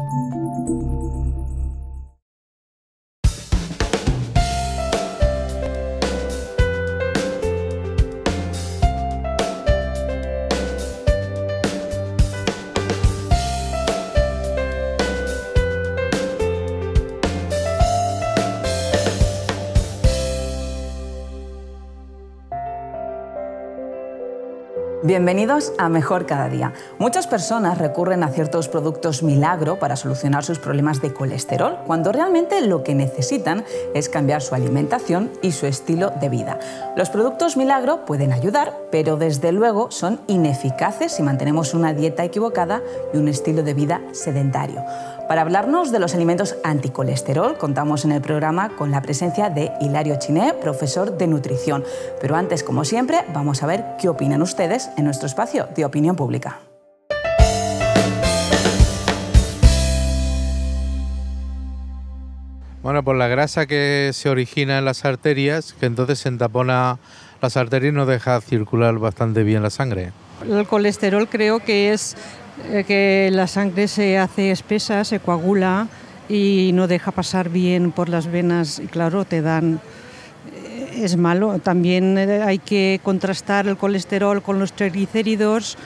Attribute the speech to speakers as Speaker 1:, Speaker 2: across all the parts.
Speaker 1: Música Bienvenidos a Mejor Cada Día. Muchas personas recurren a ciertos productos milagro para solucionar sus problemas de colesterol, cuando realmente lo que necesitan es cambiar su alimentación y su estilo de vida. Los productos milagro pueden ayudar, pero desde luego son ineficaces si mantenemos una dieta equivocada y un estilo de vida sedentario. Para hablarnos de los alimentos anticolesterol, contamos en el programa con la presencia de Hilario Chiné, profesor de nutrición. Pero antes, como siempre, vamos a ver qué opinan ustedes en nuestro espacio de opinión pública.
Speaker 2: Bueno, por pues la grasa que se origina en las arterias, que entonces se entapona las arterias y no deja circular bastante
Speaker 3: bien la sangre. El colesterol creo que es eh, que la sangre se hace espesa, se coagula y no deja pasar bien por las venas y claro, te dan... Eh, es malo. También eh, hay que contrastar el colesterol con los triglicéridos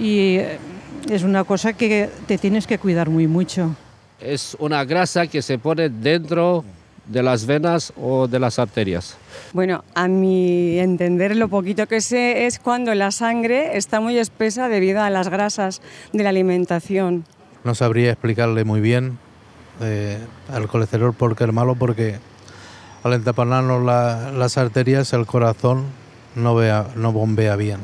Speaker 3: y es una cosa que te tienes que cuidar muy mucho.
Speaker 2: Es una grasa que se pone dentro de las venas o de las arterias.
Speaker 4: Bueno, a mi entender lo poquito que sé es cuando la sangre está muy espesa debido a las grasas de la alimentación.
Speaker 2: No sabría explicarle muy bien eh, al el colesterol porque es malo porque al entapanarnos las arterias el corazón no, vea, no bombea bien.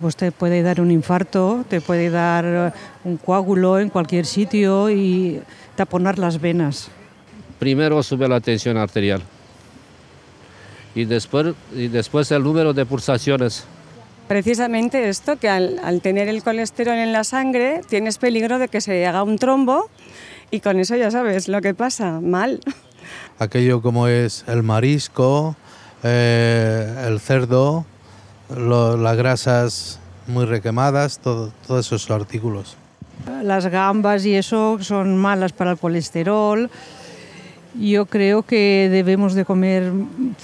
Speaker 3: ...usted pues puede dar un infarto, te puede dar un coágulo en cualquier sitio y taponar las venas
Speaker 2: primero sube la tensión arterial y después, y después el número de pulsaciones.
Speaker 4: Precisamente esto, que al, tener el colesterol en la sangre tienes peligro de que se haga un trombo y con eso ya sabes lo que pasa, mal.
Speaker 2: Aquello como es el marisco, eh, el cerdo, las grasas muy requemadas, todos esos artículos.
Speaker 3: Las gambas y eso son malas para el colesterol, yo creo que debemos de comer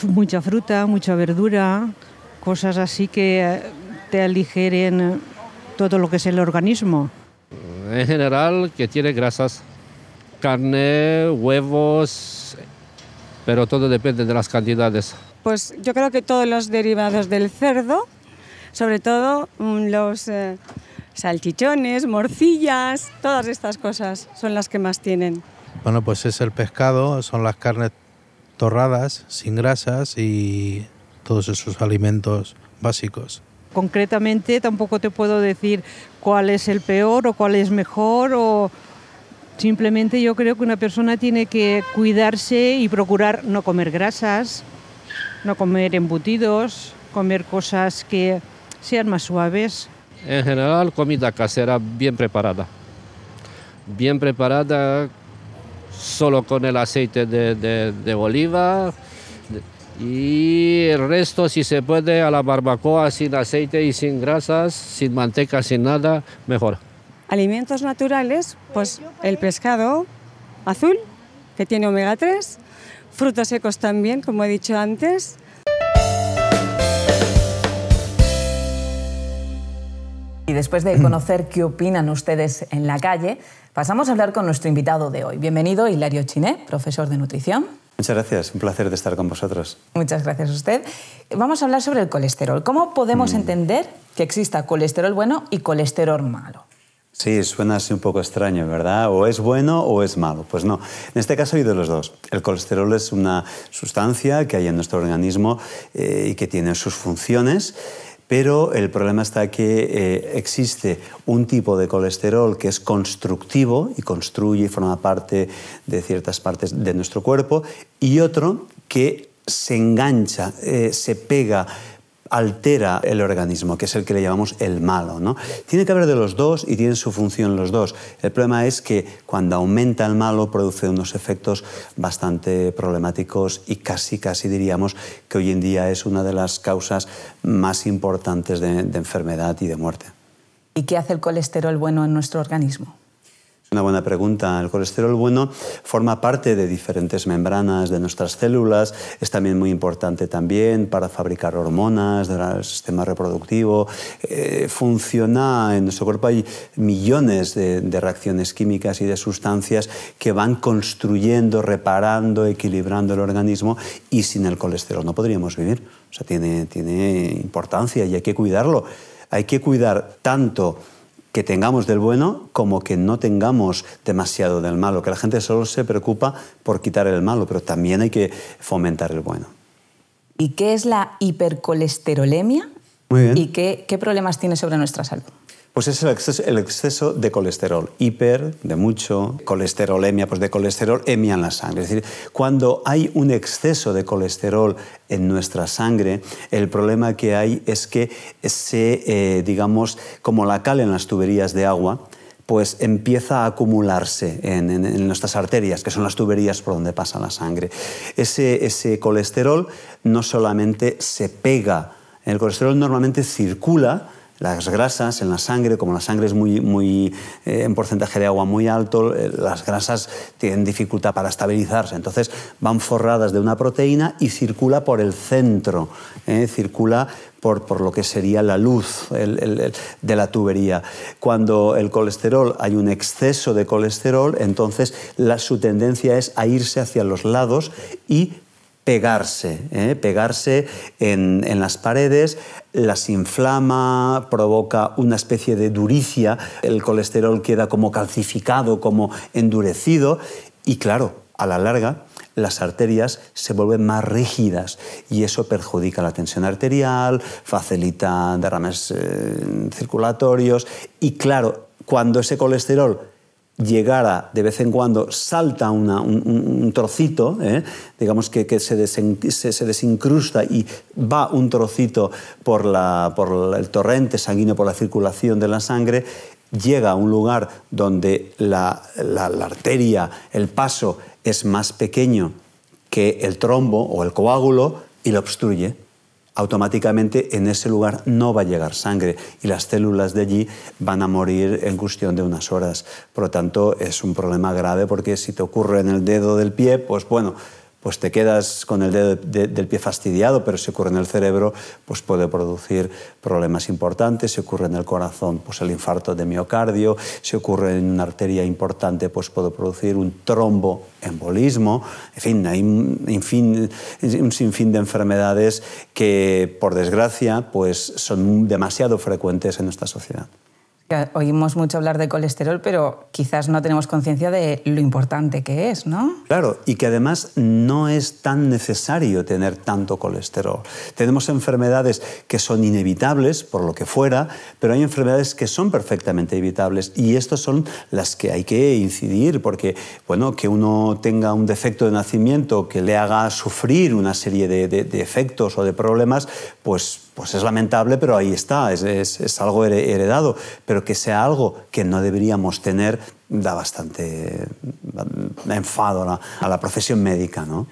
Speaker 3: mucha fruta, mucha verdura, cosas así que eh, te aligeren todo lo que es el organismo.
Speaker 2: En general, que tiene grasas, carne, huevos, pero todo depende de las cantidades.
Speaker 4: Pues yo creo que todos los derivados del cerdo, sobre todo mm, los eh, salchichones, morcillas, todas estas cosas son las que más tienen.
Speaker 2: Bueno, pues es el pescado, son las carnes torradas, sin grasas y todos esos alimentos básicos.
Speaker 3: Concretamente tampoco te puedo decir cuál es el peor o cuál es mejor o simplemente yo creo que una persona tiene que cuidarse y procurar no comer grasas, no comer embutidos, comer cosas que sean más suaves.
Speaker 2: En general comida casera bien preparada. Bien preparada solo con el aceite de, de, de oliva y el resto si se puede a la barbacoa sin aceite y sin grasas, sin manteca, sin nada, mejor.
Speaker 4: Alimentos naturales, pues el pescado azul, que tiene omega 3, frutos secos también, como he dicho antes,
Speaker 1: Y después de conocer qué opinan ustedes en la calle, Pasamos a hablar con nuestro invitado de hoy. Bienvenido, Hilario Chiné, profesor de nutrición.
Speaker 5: Muchas gracias, un placer de estar con vosotros.
Speaker 1: Muchas gracias a usted. Vamos a hablar sobre el colesterol. ¿Cómo podemos mm. entender que exista colesterol bueno y colesterol malo?
Speaker 5: Sí, suena así un poco extraño, ¿verdad? O es bueno o es malo. Pues no, en este caso hay de los dos. El colesterol es una sustancia que hay en nuestro organismo eh, y que tiene sus funciones pero el problema está que eh, existe un tipo de colesterol que es constructivo y construye y forma parte de ciertas partes de nuestro cuerpo y otro que se engancha, eh, se pega, altera el organismo, que es el que le llamamos el malo. ¿no? Tiene que haber de los dos y tienen su función los dos. El problema es que cuando aumenta el malo produce unos efectos bastante problemáticos y casi, casi diríamos que hoy en día es una de las causas más importantes de enfermedad y de muerte.
Speaker 1: ¿Y qué hace el colesterol bueno en nuestro organismo?
Speaker 5: Una buena pregunta. El colesterol bueno forma parte de diferentes membranas de nuestras células. Es también muy importante también para fabricar hormonas del sistema reproductivo. Eh, funciona en nuestro cuerpo hay millones de, reacciones químicas y de sustancias que van construyendo, reparando, equilibrando el organismo y sin el colesterol no podríamos vivir. O sea, tiene, tiene importancia y hay que cuidarlo. Hay que cuidar tanto que tengamos del bueno como que no tengamos demasiado del malo, que la gente solo se preocupa por quitar el malo, pero también hay que fomentar el bueno.
Speaker 1: ¿Y qué es la hipercolesterolemia? Muy bien. ¿Y qué, qué problemas tiene sobre nuestra salud?
Speaker 5: Pues es el exceso, de colesterol, hiper, de mucho, colesterolemia, pues de colesterol, en la sangre. Es decir, cuando hay un exceso de colesterol en nuestra sangre, el problema que hay es que se, eh, digamos, como la cal en las tuberías de agua, pues empieza a acumularse en, nuestras arterias, que son las tuberías por donde pasa la sangre. ese colesterol no solamente se pega, el colesterol normalmente circula, las grasas en la sangre, como la sangre es muy, muy, eh, en porcentaje de agua muy alto, eh, las grasas tienen dificultad para estabilizarse. Entonces van forradas de una proteína y circula por el centro, eh, circula por, lo que sería la luz de la tubería. Cuando el colesterol, hay un exceso de colesterol, entonces la, su tendencia es a irse hacia los lados y pegarse, ¿eh? pegarse en, las paredes, las inflama, provoca una especie de duricia, el colesterol queda como calcificado, como endurecido y claro, a la larga las arterias se vuelven más rígidas y eso perjudica la tensión arterial, facilita derrames eh, circulatorios y claro, cuando ese colesterol llegara de vez en cuando, salta un, trocito, ¿eh? digamos que, se, se, desincrusta y va un trocito por, el torrente sanguíneo, por la circulación de la sangre, llega a un lugar donde la arteria, el paso es más pequeño que el trombo o el coágulo y lo obstruye automáticamente en ese lugar no va a llegar sangre y las células de allí van a morir en cuestión de unas horas. Por lo tanto, es un problema grave porque si te ocurre en el dedo del pie, pues bueno, pues te quedas con el dedo del pie fastidiado, pero si ocurre en el cerebro, pues puede producir problemas importantes. Si ocurre en el corazón, pues el infarto de miocardio. Si ocurre en una arteria importante, pues puede producir un tromboembolismo, En fin, hay un, un sinfín de enfermedades que, por desgracia, pues son demasiado frecuentes en nuestra sociedad
Speaker 1: oímos mucho hablar de colesterol, pero quizás no tenemos conciencia de lo importante que es, ¿no?
Speaker 5: Claro, y que además no es tan necesario tener tanto colesterol. Tenemos enfermedades que son inevitables, por lo que fuera, pero hay enfermedades que son perfectamente evitables y estas son las que hay que incidir, porque, bueno, que uno tenga un defecto de nacimiento que le haga sufrir una serie de efectos o de problemas, pues pues es lamentable, pero ahí está, es, algo heredado, pero que sea algo que no deberíamos tener da bastante enfado a la, profesión médica. ¿no?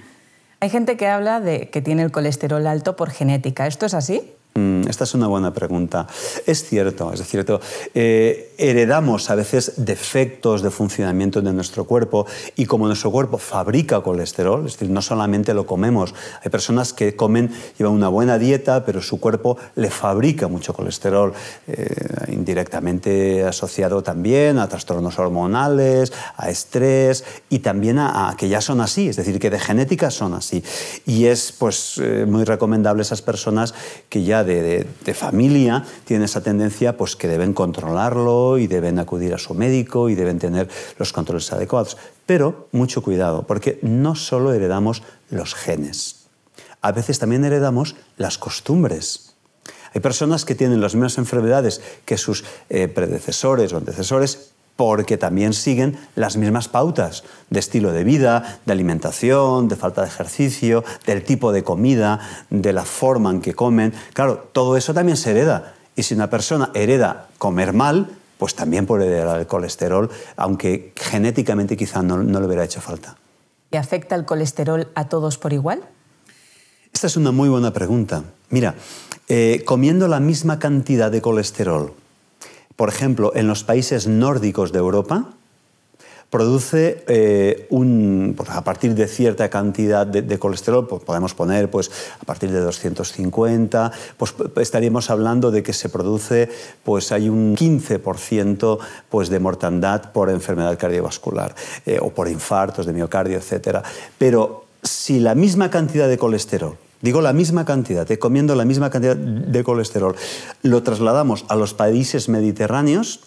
Speaker 1: Hay gente que habla de que tiene el colesterol alto por genética, ¿esto es así?
Speaker 5: Mm, esta es una buena pregunta. Es cierto, es cierto. Eh, heredamos a veces defectos de funcionamiento de nuestro cuerpo y como nuestro cuerpo fabrica colesterol, es decir, no solamente lo comemos, hay personas que comen, llevan una buena dieta, pero su cuerpo le fabrica mucho colesterol, eh, indirectamente asociado también a trastornos hormonales, a estrés y también a, que ya son así, es decir, que de genética son así. Y es pues eh, muy recomendable esas personas que ya de, de familia tienen esa tendencia pues que deben controlarlo y deben acudir a su médico y deben tener los controles adecuados. Pero mucho cuidado, porque no solo heredamos los genes, a veces también heredamos las costumbres. Hay personas que tienen las mismas enfermedades que sus eh, predecesores o antecesores porque también siguen las mismas pautas de estilo de vida, de alimentación, de falta de ejercicio, del tipo de comida, de la forma en que comen. Claro, todo eso también se hereda. Y si una persona hereda comer mal, pues también por el colesterol, aunque genéticamente quizá no, no le hubiera hecho falta.
Speaker 1: ¿Y afecta el colesterol a todos por igual?
Speaker 5: Esta es una muy buena pregunta. Mira, eh, comiendo la misma cantidad de colesterol, por ejemplo, en los países nórdicos de Europa, produce eh, un, pues, a partir de cierta cantidad de, colesterol, pues, podemos poner pues, a partir de 250, pues estaríamos hablando de que se produce, pues hay un 15% pues, de mortandad por enfermedad cardiovascular eh, o por infartos de miocardio, etc. Pero si la misma cantidad de colesterol digo la misma cantidad, te eh, comiendo la misma cantidad de colesterol, lo trasladamos a los países mediterráneos,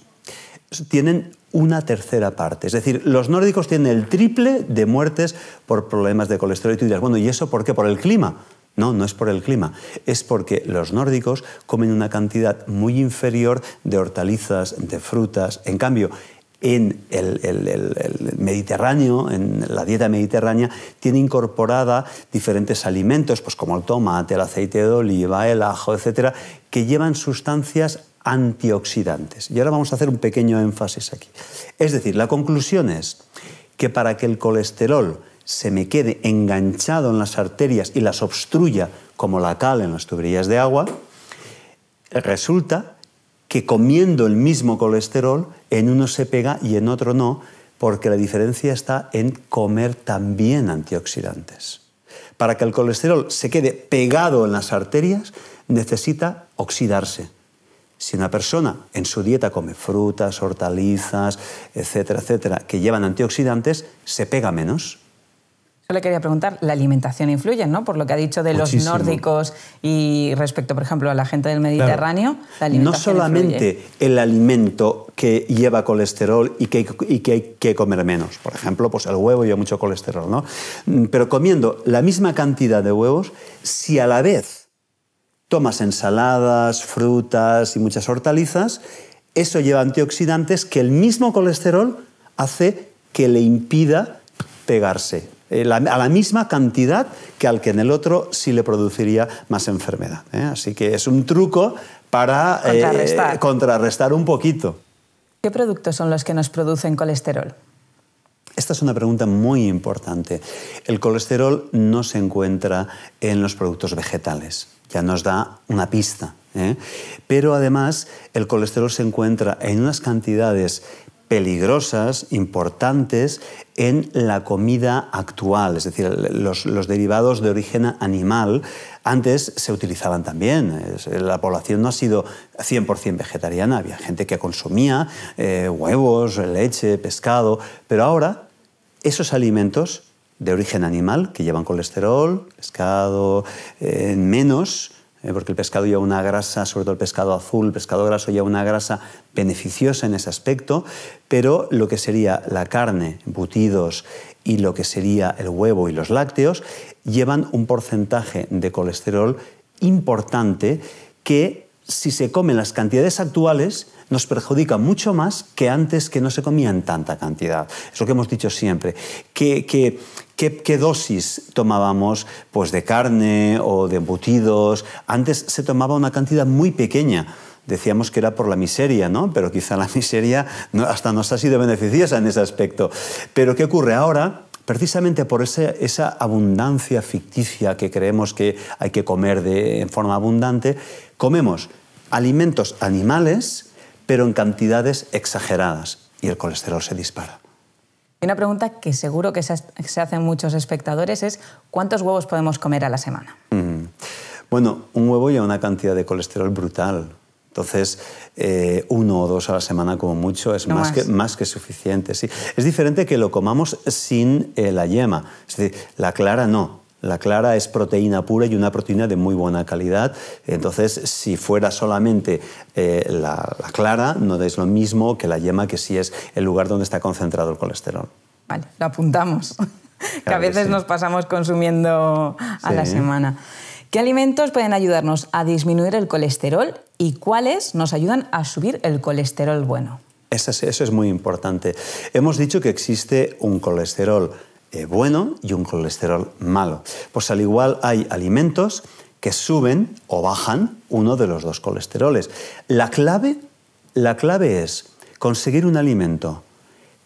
Speaker 5: tienen una tercera parte. Es decir, los nórdicos tienen el triple de muertes por problemas de colesterol. Y tú bueno, ¿y eso por qué? ¿Por el clima? No, no es por el clima, es porque los nórdicos comen una cantidad muy inferior de hortalizas, de frutas. En cambio, en el, Mediterráneo, en la dieta mediterránea, tiene incorporada diferentes alimentos, pues como el tomate, el aceite de oliva, el ajo, etcétera, que llevan sustancias antioxidantes. Y ahora vamos a hacer un pequeño énfasis aquí. Es decir, la conclusión es que para que el colesterol se me quede enganchado en las arterias y las obstruya como la cal en las tuberías de agua, resulta que comiendo el mismo colesterol en uno se pega y en otro no, porque la diferencia está en comer también antioxidantes. Para que el colesterol se quede pegado en las arterias, necesita oxidarse, si una persona en su dieta come frutas, hortalizas, etcétera, etcétera, que llevan antioxidantes, se pega menos.
Speaker 1: Yo le quería preguntar, la alimentación influye, ¿no? Por lo que ha dicho de los nórdicos y respecto, por ejemplo, a la gente del Mediterráneo, la alimentación No solamente
Speaker 5: el alimento que lleva colesterol y que, hay que comer menos. Por ejemplo, pues el huevo lleva mucho colesterol, ¿no? Mm, pero comiendo la misma cantidad de huevos, si a la vez tomas ensaladas, frutas y muchas hortalizas, eso lleva antioxidantes que el mismo colesterol hace que le impida pegarse eh, a la misma cantidad que al que en el otro sí le produciría más enfermedad. ¿eh? Así que es un truco para eh, contrarrestar un poquito.
Speaker 1: ¿Qué productos son los que nos producen colesterol?
Speaker 5: Esta es una pregunta muy importante. El colesterol no se encuentra en los productos vegetales nos da una pista. ¿eh? Pero además el colesterol se encuentra en unas cantidades peligrosas, importantes, en la comida actual, es decir, los, derivados de origen animal antes se utilizaban también. La población no ha sido 100% vegetariana, había gente que consumía eh, huevos, leche, pescado, pero ahora esos alimentos de origen animal, que llevan colesterol, pescado eh, menos, eh, porque el pescado lleva una grasa, sobre todo el pescado azul, el pescado graso lleva una grasa beneficiosa en ese aspecto, pero lo que sería la carne, butidos y lo que sería el huevo y los lácteos, llevan un porcentaje de colesterol importante que si se comen las cantidades actuales, nos perjudica mucho más que antes que no se comían tanta cantidad. Es lo que hemos dicho siempre. ¿Qué, dosis tomábamos pues, de carne o de embutidos? Antes se tomaba una cantidad muy pequeña. Decíamos que era por la miseria, ¿no? Pero quizá la miseria hasta nos ha sido beneficiosa en ese aspecto. Pero ¿qué ocurre ahora? precisamente por esa, abundancia ficticia que creemos que hay que comer de, en forma abundante, comemos alimentos animales, pero en cantidades exageradas, y el colesterol se dispara.
Speaker 1: una pregunta que seguro que se hacen muchos espectadores es ¿cuántos huevos podemos comer a la semana? Mm.
Speaker 5: Bueno, un huevo lleva una cantidad de colesterol brutal. Entonces, eh, uno o dos a la semana como mucho es más, Que, más, Que, suficiente. Sí. Es diferente que lo comamos sin eh, la yema. Es decir, la clara no. La clara es proteína pura y una proteína de muy buena calidad. Entonces, si fuera solamente eh, la, clara, no es lo mismo que la yema, que sí es el lugar donde está concentrado el colesterol.
Speaker 1: Vale, lo apuntamos.
Speaker 5: que a veces nos
Speaker 1: pasamos consumiendo a la semana. ¿Qué alimentos pueden ayudarnos a disminuir el colesterol y cuáles nos ayudan a subir el colesterol bueno?
Speaker 5: Eso es, muy importante. Hemos dicho que existe un colesterol eh, bueno y un colesterol malo. Pues al igual hay alimentos que suben o bajan uno de los dos colesteroles. La clave, la clave es conseguir un alimento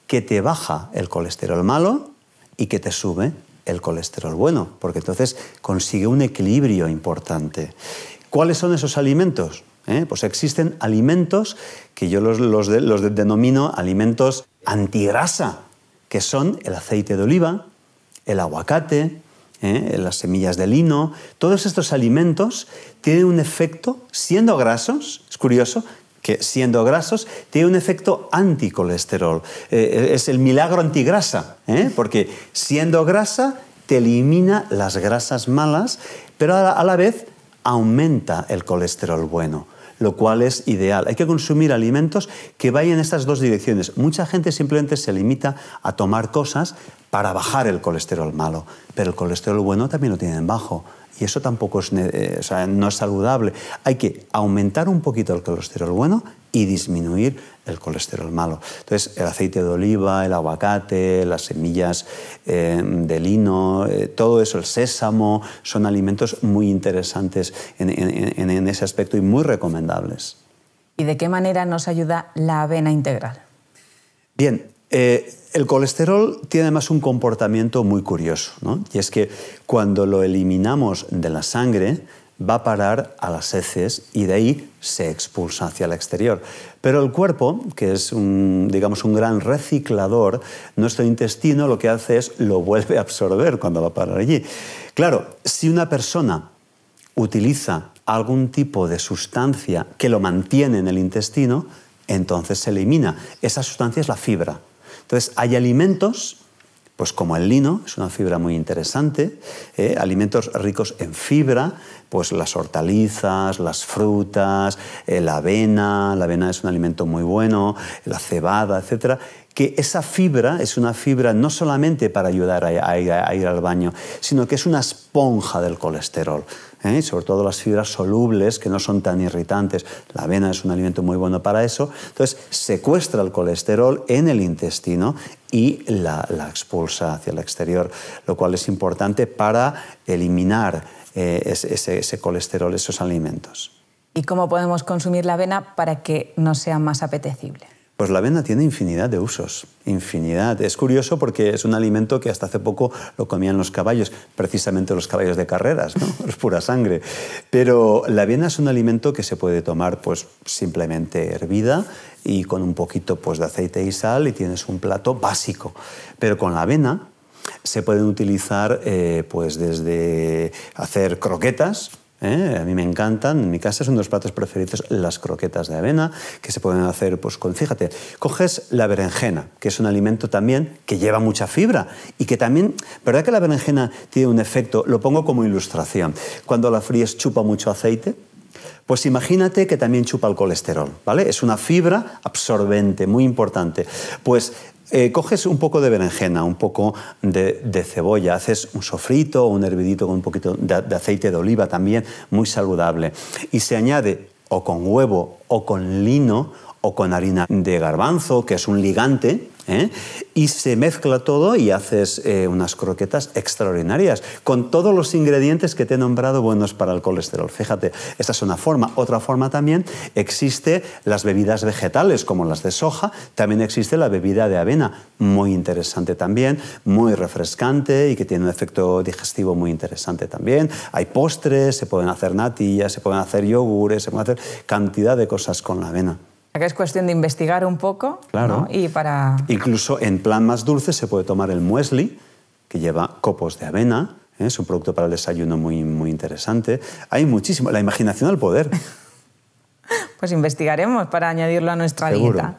Speaker 5: que te baja el colesterol malo y que te sube el colesterol bueno, porque entonces consigue un equilibrio importante. ¿Cuáles son esos alimentos? ¿Eh? Pues existen alimentos que yo los, denomino alimentos antigrasa, que son el aceite de oliva, el aguacate, ¿eh? las semillas de lino. Todos estos alimentos tienen un efecto, siendo grasos, es curioso, que siendo grasos tiene un efecto anticolesterol. Eh, eh, es el milagro antigrasa, ¿eh? porque siendo grasa te elimina las grasas malas, pero a la vez aumenta el colesterol bueno lo cual es ideal. Hay que consumir alimentos que vayan en estas dos direcciones. Mucha gente simplemente se limita a tomar cosas para bajar el colesterol malo, pero el colesterol bueno también lo tienen bajo y eso tampoco es, eh, no es saludable. Hay que aumentar un poquito el colesterol bueno y disminuir el colesterol malo. Entonces, el aceite de oliva, el aguacate, las semillas eh, de lino, eh, todo eso, el sésamo, son alimentos muy interesantes en, ese aspecto y muy recomendables.
Speaker 1: ¿Y de qué manera nos ayuda la avena integral?
Speaker 5: Bien, el colesterol tiene además un comportamiento muy curioso, y es que cuando lo eliminamos de la sangre, va a parar a las heces y de ahí se expulsa hacia el exterior. Pero el cuerpo, que es digamos, un gran reciclador, nuestro intestino lo que hace es lo vuelve a absorber cuando va a parar allí. Claro, si una persona utiliza algún tipo de sustancia que lo mantiene en el intestino, entonces se elimina. Esa sustancia es la fibra. Entonces, hay alimentos, pues como el lino, es una fibra muy interesante, ¿eh? alimentos ricos en fibra, pues las hortalizas, las frutas, eh, la avena, la avena es un alimento muy bueno, la cebada, etcétera, que esa fibra es una fibra no solamente para ayudar a ir al baño, sino que es una esponja del colesterol. ¿eh? sobre todo las fibras solubles que no son tan irritantes. La avena es un alimento muy bueno para eso. Entonces, secuestra el colesterol en el intestino y la, expulsa hacia el exterior, lo cual es importante para eliminar eh, ese, ese colesterol, esos alimentos.
Speaker 1: ¿Y cómo podemos consumir la avena para que no sea más apetecible?
Speaker 5: Pues la avena tiene infinidad de usos, infinidad. Es curioso porque es un alimento que hasta hace poco lo comían los caballos, precisamente los caballos de carreras, es pura sangre. Pero la avena es un alimento que se puede tomar pues simplemente hervida y con un poquito pues de aceite y sal y tienes un plato básico. Pero con la avena se pueden utilizar eh, pues desde hacer croquetas, ¿Eh? A mí me encantan, en mi casa son los platos preferidos las croquetas de avena, que se pueden hacer pues, con, fíjate, coges la berenjena, que es un alimento también que lleva mucha fibra y que también, ¿verdad que la berenjena tiene un efecto? Lo pongo como ilustración. Cuando la fríes chupa mucho aceite, pues imagínate que también chupa el colesterol, ¿vale? Es una fibra absorbente, muy importante. Pues eh, coges un poco de berenjena, un poco de, cebolla, haces un sofrito o un hervidito con un poquito de aceite de oliva también, muy saludable. Y se añade o con huevo o con lino o con harina de garbanzo, que es un ligante, ¿eh? y se mezcla todo y haces eh, unas croquetas extraordinarias, con todos los ingredientes que te he nombrado buenos para el colesterol. Fíjate, esta es una forma. Otra forma también existe las bebidas vegetales, como las de soja, también existe la bebida de avena, muy interesante también, muy refrescante y que tiene un efecto digestivo muy interesante también. Hay postres, se pueden hacer natillas, se pueden hacer yogures, se pueden hacer cantidad de cosas con la avena
Speaker 1: es cuestión de investigar un poco. Claro. Y para...
Speaker 5: Incluso en plan más dulce se puede tomar el muesli, que lleva copos de avena. ¿eh? Es un producto para el desayuno muy, muy interesante. Hay muchísimo. La imaginación al poder.
Speaker 1: pues investigaremos para añadirlo a nuestra dieta.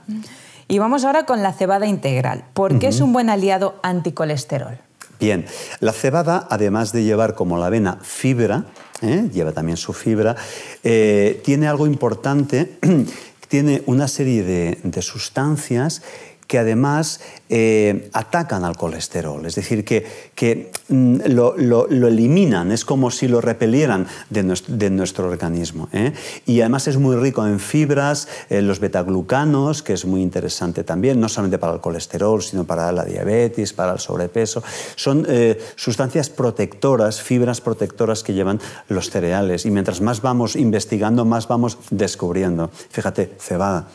Speaker 1: Y vamos ahora con la cebada integral. ¿Por qué es un buen aliado anticolesterol?
Speaker 5: Bien, la cebada, además de llevar como la avena fibra, ¿eh? lleva también su fibra, eh, tiene algo importante tiene una serie de, sustancias que además eh, atacan al colesterol, es decir, que, que mm, lo, eliminan, es como si lo repelieran de nuestro, de organismo. ¿eh? Y además es muy rico en fibras, en eh, los betaglucanos, que es muy interesante también, no solamente para el colesterol, sino para la diabetes, para el sobrepeso. Son sustancias protectoras, fibras protectoras que llevan los cereales. Y mientras más vamos investigando, más vamos descubriendo. Fíjate, cebada.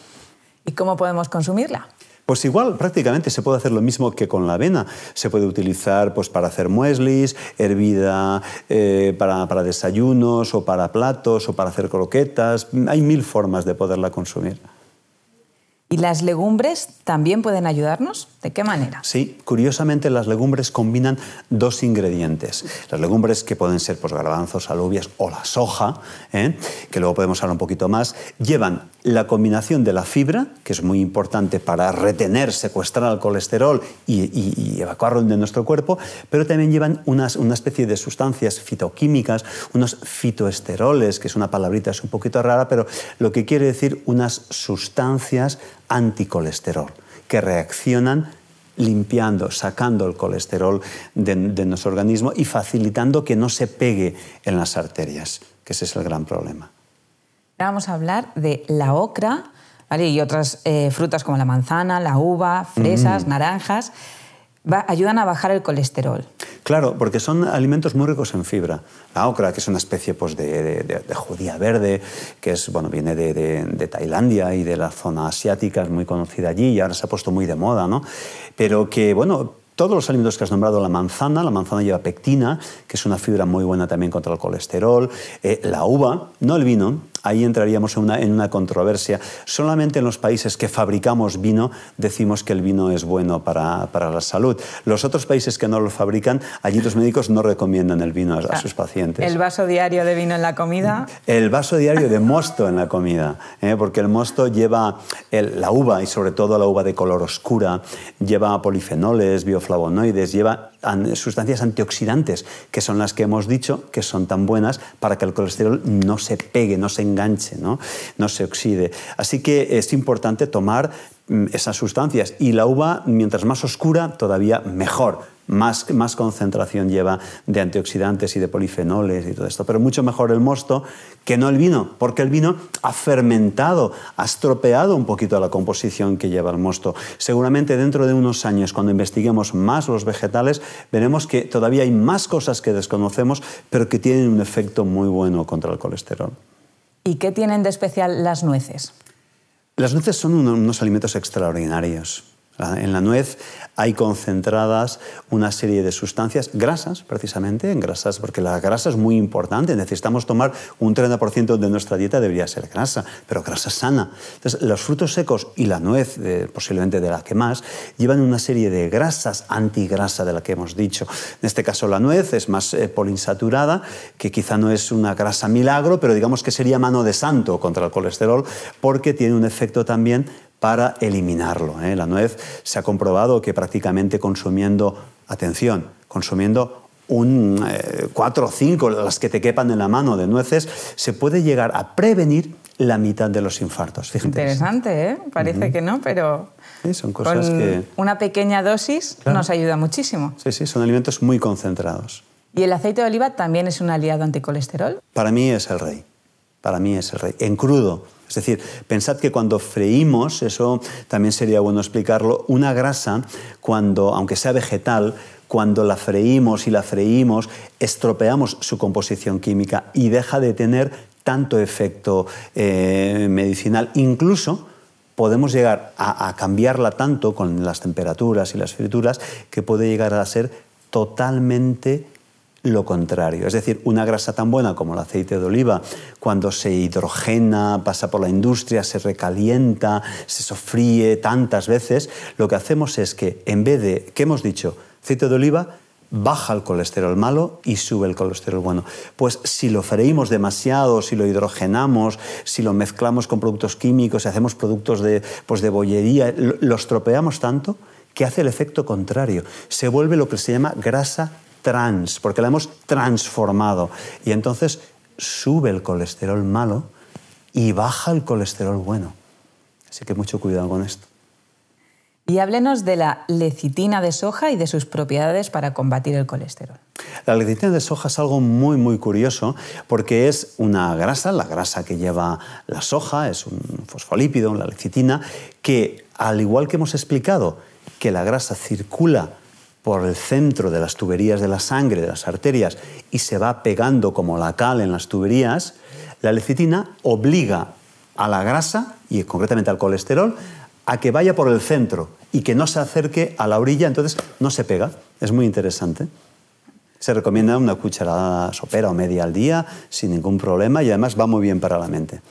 Speaker 1: ¿Y cómo podemos consumirla?
Speaker 5: Pues igual prácticamente se puede hacer lo mismo que con la avena. Se puede utilizar pues, para hacer mueslis, hervida eh, para desayunos o para platos o para hacer croquetas. Hay mil formas de poderla consumir.
Speaker 1: ¿Y las legumbres también pueden ayudarnos? ¿De qué manera?
Speaker 5: Sí, curiosamente las legumbres combinan dos ingredientes. Las legumbres que pueden ser pues, garbanzos, alubias o la soja, ¿eh? que luego podemos hablar un poquito más, llevan la combinación de la fibra, que es muy importante para retener, secuestrar el colesterol y, evacuarlo de nuestro cuerpo, pero también llevan una especie de sustancias fitoquímicas, unos fitoesteroles, que es una palabrita es un poquito rara, pero lo que quiere decir unas sustancias anticolesterol, que reaccionan limpiando, sacando el colesterol de, nuestro organismo y facilitando que no se pegue en las arterias, que ese es el gran problema.
Speaker 1: vamos a hablar de la ocra y otras eh, frutas como la manzana, la uva, fresas, mm. naranjas ayudan a bajar el colesterol.
Speaker 5: Claro, porque son alimentos muy ricos en fibra. La ocra, que es una especie pues, de, judía verde, que es, bueno, viene de, Tailandia y de la zona asiática, es muy conocida allí y ahora se ha puesto muy de moda, ¿no? Pero que, bueno, todos los alimentos que has nombrado, la manzana, la manzana lleva pectina, que es una fibra muy buena también contra el colesterol, eh, la uva, no el vino, ahí entraríamos en una, en una controversia. Solamente en los países que fabricamos vino decimos que el vino es bueno para, la salud. Los otros países que no lo fabrican, allí los médicos no recomiendan el vino a, ah, sus pacientes. ¿El
Speaker 1: vaso diario de vino en la comida?
Speaker 5: El vaso diario de mosto en la comida, ¿eh? porque el mosto lleva la uva y sobre todo la uva de color oscura, lleva polifenoles, bioflavonoides, lleva sustancias antioxidantes, que son las que hemos dicho que son tan buenas para que el colesterol no se pegue, no se enganche, no, se oxide. Así que es importante tomar mm, esas sustancias y la uva, mientras más oscura, todavía mejor más, concentración lleva de antioxidantes y de polifenoles y todo esto. Pero mucho mejor el mosto que no el vino, porque el vino ha fermentado, ha estropeado un poquito la composición que lleva el mosto. Seguramente dentro de unos años, cuando investiguemos más los vegetales, veremos que todavía hay más cosas que desconocemos, pero que tienen un efecto muy bueno contra el colesterol.
Speaker 1: ¿Y qué tienen de especial las nueces?
Speaker 5: Las nueces son unos alimentos extraordinarios Ah, en la nuez hay concentradas una serie de sustancias, grasas precisamente, en grasas, porque la grasa es muy importante, necesitamos tomar un 30% de nuestra dieta debería ser grasa, pero grasa sana. Entonces, los frutos secos y la nuez, posiblemente de la que más, llevan una serie de grasas, antigrasa de la que hemos dicho. En este caso la nuez es más eh, polinsaturada, que quizá no es una grasa milagro, pero digamos que sería mano de santo contra el colesterol, porque tiene un efecto también para eliminarlo. ¿eh? La nuez se ha comprobado que prácticamente consumiendo, atención, consumiendo un, eh, cuatro o cinco, las que te quepan en la mano de nueces, se puede llegar a prevenir la mitad de los infartos. Fíjate.
Speaker 1: Interesante, ¿eh? Parece que no, pero
Speaker 5: son cosas que...
Speaker 1: una pequeña dosis nos ayuda muchísimo.
Speaker 5: Sí, sí, son alimentos muy concentrados.
Speaker 1: ¿Y el aceite de oliva también es un aliado anticolesterol?
Speaker 5: Para mí es el rey para mí es el rey, en crudo. Es decir, pensad que cuando freímos, eso también sería bueno explicarlo, una grasa, cuando, aunque sea vegetal, cuando la freímos y la freímos, estropeamos su composición química y deja de tener tanto efecto eh, medicinal. Incluso podemos llegar a, cambiarla tanto con las temperaturas y las frituras que puede llegar a ser totalmente lo contrario. Es decir, una grasa tan buena como el aceite de oliva, cuando se hidrogena, pasa por la industria, se recalienta, se sofríe tantas veces, lo que hacemos es que en vez de, ¿qué hemos dicho? Aceite de oliva baja el colesterol malo y sube el colesterol bueno. Pues si lo freímos demasiado, si lo hidrogenamos, si lo mezclamos con productos químicos, si hacemos productos de, pues, bollería, los tropeamos tanto que hace el efecto contrario. Se vuelve lo que se llama grasa trans, porque la hemos transformado. Y entonces sube el colesterol malo y baja el colesterol bueno. Así que mucho cuidado con esto.
Speaker 1: Y háblenos de la lecitina de soja y de sus propiedades para combatir el colesterol.
Speaker 5: La lecitina de soja es algo muy, muy curioso porque es una grasa, la grasa que lleva la soja, es un fosfolípido, la lecitina, que al igual que hemos explicado que la grasa circula por el centro de las tuberías de la sangre, de las arterias, y se va pegando como la cal en las tuberías, la lecitina obliga a la grasa, y concretamente al colesterol, a que vaya por el centro y que no se acerque a la orilla, entonces no se pega. Es muy interesante. Se recomienda una cucharada sopera o media al día sin ningún problema y además va muy bien para la mente.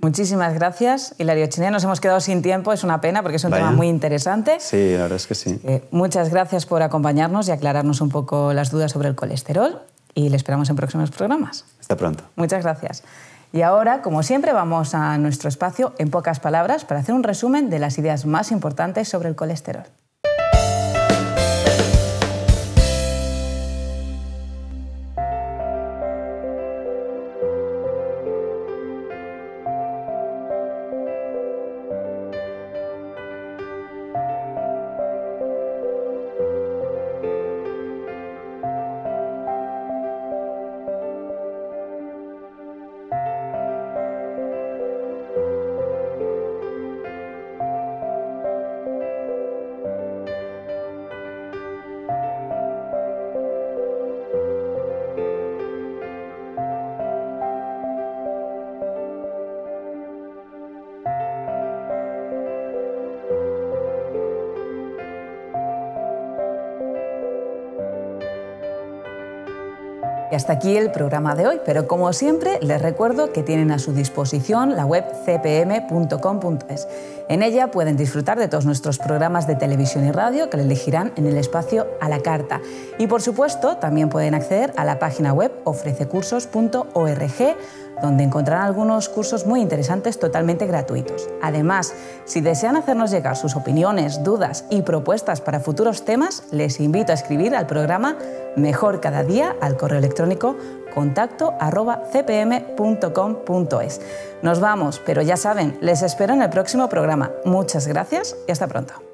Speaker 1: Muchísimas gracias, Hilario Chiné. Nos hemos quedado sin tiempo, es una pena porque es un tema muy interesante.
Speaker 5: Sí, la verdad es que sí. Eh,
Speaker 1: muchas gracias por acompañarnos y aclararnos un poco las dudas sobre el colesterol y le esperamos en próximos programas. Hasta pronto. Muchas gracias. Y ahora, como siempre, vamos a nuestro espacio en pocas palabras para hacer un resumen de las ideas más importantes sobre el colesterol. hasta aquí el programa de hoy, pero como siempre les recuerdo que tienen a su disposición la web cpm.com.es. En ella pueden disfrutar de todos nuestros programas de televisión y radio que le elegirán en el espacio a la carta. Y por supuesto, también pueden acceder a la página web ofrececursos.org donde encontrarán algunos cursos muy interesantes totalmente gratuitos. Además, si desean hacernos llegar sus opiniones, dudas y propuestas para futuros temas, les invito a escribir al programa Mejor Cada Día al correo electrónico contacto arroba cpm.com.es. Nos vamos, pero ya saben, les espero en el próximo programa. Muchas gracias y hasta pronto.